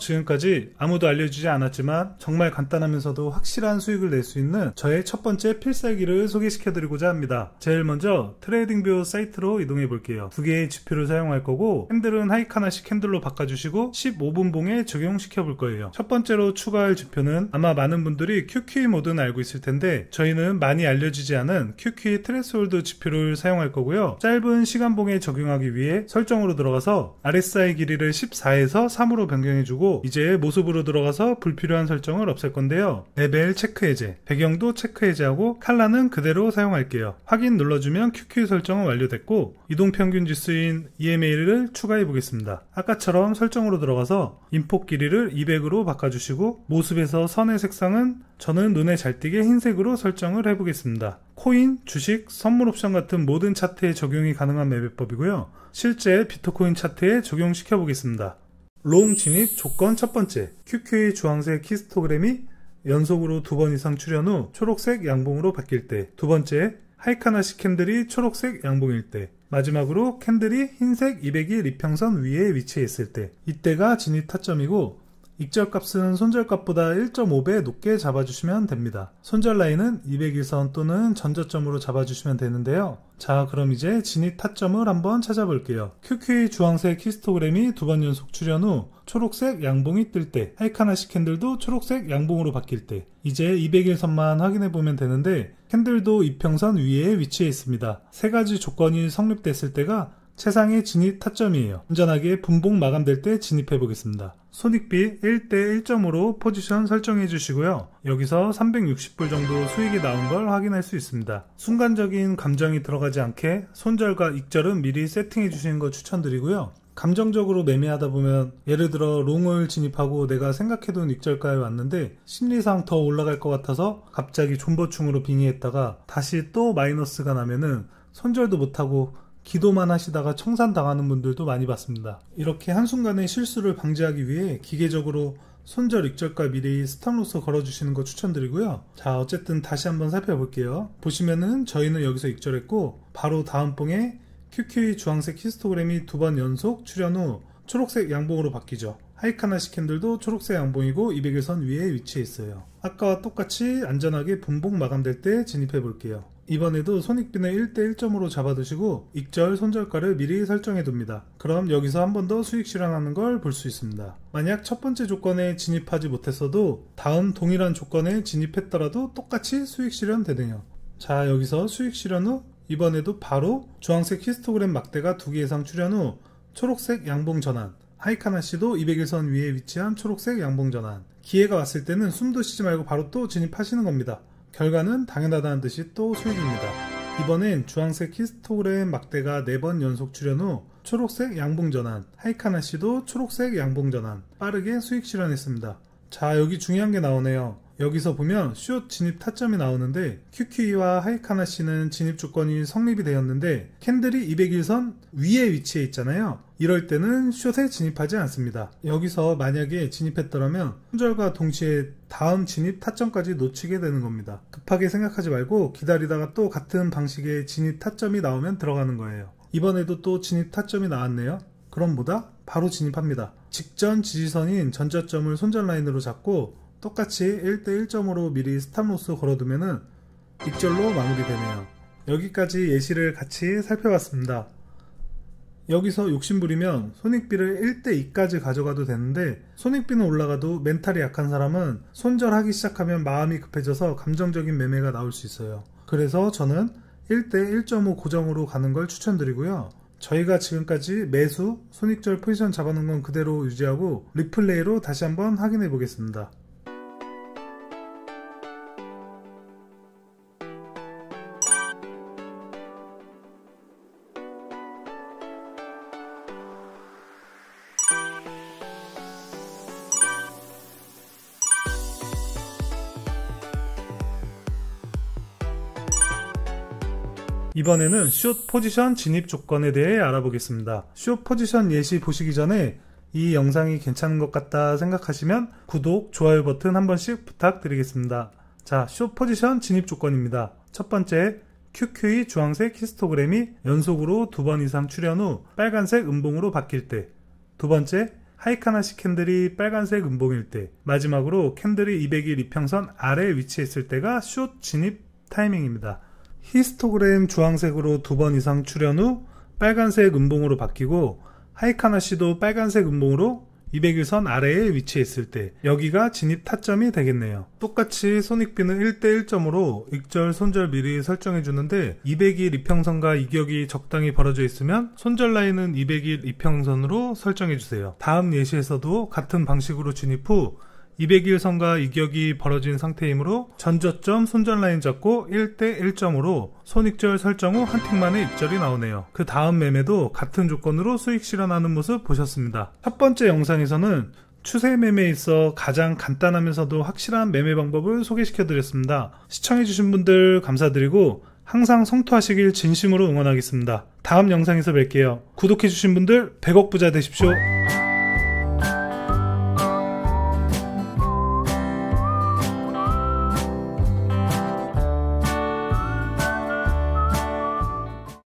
지금까지 아무도 알려주지 않았지만 정말 간단하면서도 확실한 수익을 낼 수 있는 저의 첫 번째 필살기를 소개시켜드리고자 합니다. 제일 먼저 트레이딩뷰 사이트로 이동해 볼게요. 두 개의 지표를 사용할 거고 핸들은 하이크 하나씩 핸들로 바꿔주시고 15분 봉에 적용시켜 볼 거예요. 첫 번째로 추가할 지표는 아마 많은 분들이 QQE 모드는 알고 있을 텐데 저희는 많이 알려지지 않은 q q 트레스홀드 지표를 사용할 거고요. 짧은 시간 봉에 적용하기 위해 설정으로 들어가서 RSI 길이를 14에서 3으로 변경해주고 이제 모습으로 들어가서 불필요한 설정을 없앨 건데요. 레벨 체크 해제, 배경도 체크 해제하고 칼라는 그대로 사용할게요. 확인 눌러주면 QQ 설정은 완료됐고 이동 평균 지수인 EMA를 추가해 보겠습니다. 아까처럼 설정으로 들어가서 인포 길이를 200으로 바꿔주시고 모습에서 선의 색상은 저는 눈에 잘 띄게 흰색으로 설정을 해보겠습니다. 코인, 주식, 선물 옵션 같은 모든 차트에 적용이 가능한 매매법이고요. 실제 비트코인 차트에 적용시켜 보겠습니다. 롱 진입 조건 첫 번째, QQ의 주황색 히스토그램이 연속으로 두 번 이상 출현 후 초록색 양봉으로 바뀔 때, 두 번째, 하이카나시 캔들이 초록색 양봉일 때, 마지막으로 캔들이 흰색 202 리평선 위에 위치해 있을 때, 이때가 진입 타점이고 익절값은 손절값보다 1.5배 높게 잡아주시면 됩니다. 손절 라인은 201선 또는 전저점으로 잡아주시면 되는데요. 자 그럼 이제 진입 타점을 한번 찾아볼게요. QQ의 주황색 키스토그램이두 번 연속 출현 후 초록색 양봉이 뜰 때, 하이카나시 캔들도 초록색 양봉으로 바뀔 때, 이제 201선만 확인해 보면 되는데 캔들도 이평선 위에 위치해 있습니다. 세 가지 조건이 성립됐을 때가 최상의 진입 타점이에요. 안전하게 분봉 마감될 때 진입해 보겠습니다. 손익비 1대 1점으로 포지션 설정해 주시고요. 여기서 360불 정도 수익이 나온 걸 확인할 수 있습니다. 순간적인 감정이 들어가지 않게 손절과 익절은 미리 세팅해 주시는 거 추천드리고요. 감정적으로 매매하다 보면 예를 들어 롱을 진입하고 내가 생각해둔 익절가에 왔는데 심리상 더 올라갈 것 같아서 갑자기 존버충으로 빙의했다가 다시 또 마이너스가 나면은 손절도 못하고 기도만 하시다가 청산당하는 분들도 많이 봤습니다. 이렇게 한순간의 실수를 방지하기 위해 기계적으로 손절 익절과 미리 스탑로서 걸어주시는 거 추천드리고요. 자 어쨌든 다시 한번 살펴볼게요. 보시면은 저희는 여기서 익절했고 바로 다음 봉에 q q 주황색 히스토그램이 두 번 연속 출현 후 초록색 양봉으로 바뀌죠. 하이카나 시캔들도 초록색 양봉이고 200일선 위에 위치해 있어요. 아까와 똑같이 안전하게 분봉 마감될 때 진입해 볼게요. 이번에도 손익빈의 1대 1점으로 잡아두시고 익절, 손절가를 미리 설정해둡니다. 그럼 여기서 한 번 더 수익 실현하는 걸 볼 수 있습니다. 만약 첫 번째 조건에 진입하지 못했어도 다음 동일한 조건에 진입했더라도 똑같이 수익 실현되네요. 자 여기서 수익 실현 후 이번에도 바로 주황색 히스토그램 막대가 2개 이상 출현 후 초록색 양봉 전환 하이카나 시도 201선 위에 위치한 초록색 양봉 전환 기회가 왔을 때는 숨도 쉬지 말고 바로 또 진입하시는 겁니다. 결과는 당연하다는 듯이 또 수익입니다. 이번엔 주황색 히스토그램 막대가 4번 연속 출현 후 초록색 양봉전환, 하이카나 씨도 초록색 양봉전환, 빠르게 수익 실현했습니다. 자, 여기 중요한 게 나오네요. 여기서 보면 숏 진입 타점이 나오는데 QQE와 하이카나 씨는 진입 조건이 성립이 되었는데 캔들이 201선 위에 위치해 있잖아요. 이럴 때는 숏에 진입하지 않습니다. 여기서 만약에 진입했더라면 손절과 동시에 다음 진입 타점까지 놓치게 되는 겁니다. 급하게 생각하지 말고 기다리다가 또 같은 방식의 진입 타점이 나오면 들어가는 거예요. 이번에도 또 진입 타점이 나왔네요. 그럼 뭐다? 바로 진입합니다. 직전 지지선인 전자점을 손절 라인으로 잡고 똑같이 1대1점으로 미리 스탑로스 걸어두면 은 익절로 마무리되네요. 여기까지 예시를 같이 살펴봤습니다. 여기서 욕심부리면 손익비를 1대2까지 가져가도 되는데 손익비는 올라가도 멘탈이 약한 사람은 손절하기 시작하면 마음이 급해져서 감정적인 매매가 나올 수 있어요. 그래서 저는 1대 1.5 고정으로 가는 걸 추천드리고요. 저희가 지금까지 매수, 손익절 포지션 잡아놓은 건 그대로 유지하고 리플레이로 다시 한번 확인해 보겠습니다. 이번에는 숏 포지션 진입 조건에 대해 알아보겠습니다. 숏 포지션 예시 보시기 전에 이 영상이 괜찮은 것 같다 생각하시면 구독, 좋아요 버튼 한 번씩 부탁드리겠습니다. 자, 숏 포지션 진입 조건입니다. 첫 번째, QQ의 주황색 히스토그램이 연속으로 두 번 이상 출현 후 빨간색 음봉으로 바뀔 때. 두 번째, 하이카나시 캔들이 빨간색 음봉일 때. 마지막으로 캔들이 200일 이평선 아래 위치했을 때가 숏 진입 타이밍입니다. 히스토그램 주황색으로 두 번 이상 출연 후 빨간색 음봉으로 바뀌고 하이카나 씨도 빨간색 음봉으로 201선 아래에 위치했을 때 여기가 진입 타점이 되겠네요. 똑같이 손익비는 1대1점으로 익절 손절 미리 설정해 주는데 201 이평선과 이격이 적당히 벌어져 있으면 손절 라인은 201 이평선으로 설정해 주세요. 다음 예시에서도 같은 방식으로 진입 후 200일 선과 이격이 벌어진 상태이므로 전저점 손전 라인 잡고 1대 1점으로 손익절 설정 후한 틱만의 입절이 나오네요. 그 다음 매매도 같은 조건으로 수익 실현하는 모습 보셨습니다. 첫 번째 영상에서는 추세 매매에 있어 가장 간단하면서도 확실한 매매 방법을 소개시켜 드렸습니다. 시청해주신 분들 감사드리고 항상 성토하시길 진심으로 응원하겠습니다. 다음 영상에서 뵐게요. 구독해주신 분들 100억 부자 되십시오.